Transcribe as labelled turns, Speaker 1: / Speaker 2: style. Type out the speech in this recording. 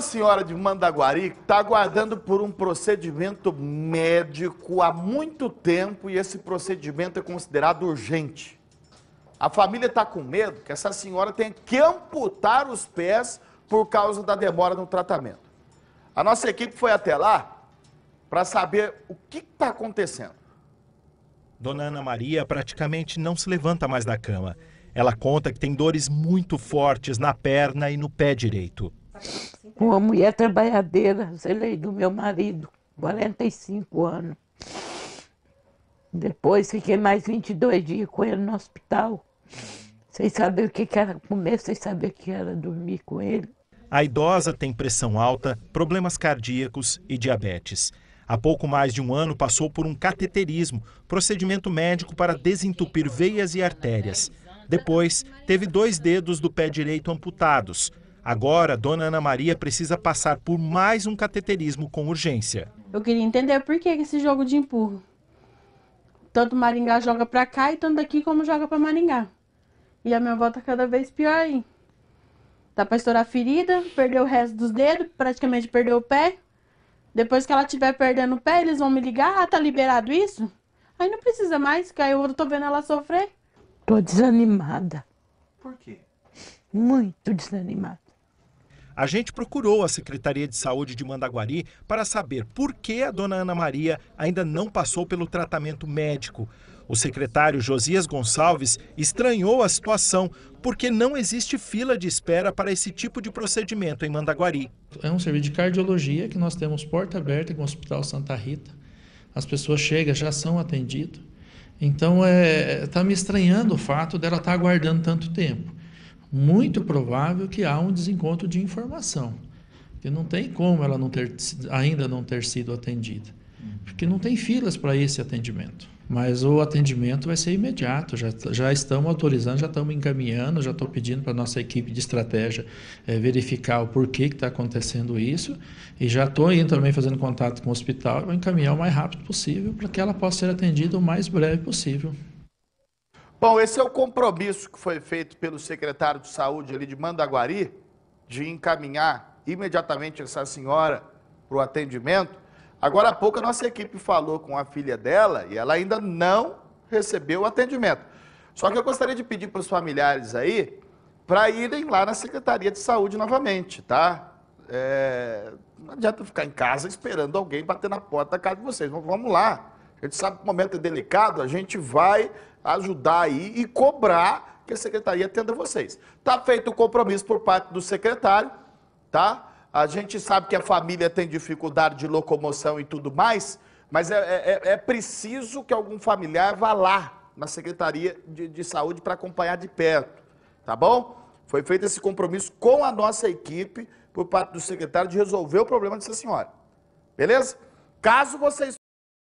Speaker 1: senhora de Mandaguari está aguardando por um procedimento médico há muito tempo e esse procedimento é considerado urgente. A família está com medo que essa senhora tenha que amputar os pés por causa da demora no tratamento. A nossa equipe foi até lá para saber o que está acontecendo.
Speaker 2: Dona Ana Maria praticamente não se levanta mais da cama. Ela conta que tem dores muito fortes na perna e no pé direito
Speaker 3: uma mulher trabalhadeira, lá, do meu marido, 45 anos. Depois fiquei mais 22 dias com ele no hospital, sem saber o que era comer, sem saber o que era dormir com ele.
Speaker 2: A idosa tem pressão alta, problemas cardíacos e diabetes. Há pouco mais de um ano passou por um cateterismo, procedimento médico para desentupir veias e artérias. Depois, teve dois dedos do pé direito amputados. Agora, Dona Ana Maria precisa passar por mais um cateterismo com urgência.
Speaker 3: Eu queria entender por que esse jogo de empurro. Tanto Maringá joga para cá e tanto daqui como joga para Maringá. E a minha avó tá cada vez pior aí. Tá para estourar a ferida, perdeu o resto dos dedos, praticamente perdeu o pé. Depois que ela tiver perdendo o pé, eles vão me ligar, ah, tá liberado isso? Aí não precisa mais, que aí eu tô vendo ela sofrer. Tô desanimada. Por quê? Muito desanimada. A gente
Speaker 2: procurou a Secretaria de Saúde de Mandaguari para saber por que a dona Ana Maria ainda não passou pelo tratamento médico. O secretário Josias Gonçalves estranhou a situação, porque não existe fila de espera para esse tipo de procedimento em Mandaguari.
Speaker 4: É um serviço de cardiologia que nós temos porta aberta com o Hospital Santa Rita. As pessoas chegam, já são atendidas. Então, está é, tá me estranhando o fato dela estar tá aguardando tanto tempo muito provável que há um desencontro de informação. que não tem como ela não ter, ainda não ter sido atendida. Uhum. Porque não tem filas para esse atendimento. Mas o atendimento vai ser imediato, já, já estamos autorizando, já estamos encaminhando, já estou pedindo para a nossa equipe de estratégia é, verificar o porquê que está acontecendo isso. E já estou indo também fazendo contato com o hospital, vou encaminhar o mais rápido possível para que ela possa ser atendida o mais breve possível. Bom, esse é o compromisso que
Speaker 1: foi feito pelo secretário de saúde ali de Mandaguari, de encaminhar imediatamente essa senhora para o atendimento. Agora há pouco a nossa equipe falou com a filha dela e ela ainda não recebeu o atendimento. Só que eu gostaria de pedir para os familiares aí para irem lá na Secretaria de Saúde novamente, tá? É... não adianta ficar em casa esperando alguém bater na porta da casa de vocês. Vamos lá a gente sabe que o momento é delicado, a gente vai ajudar aí e cobrar que a secretaria atenda vocês. Está feito o compromisso por parte do secretário, tá? A gente sabe que a família tem dificuldade de locomoção e tudo mais, mas é, é, é, é preciso que algum familiar vá lá na Secretaria de, de Saúde para acompanhar de perto, tá bom? Foi feito esse compromisso com a nossa equipe por parte do secretário de resolver o problema dessa senhora. Beleza? Caso vocês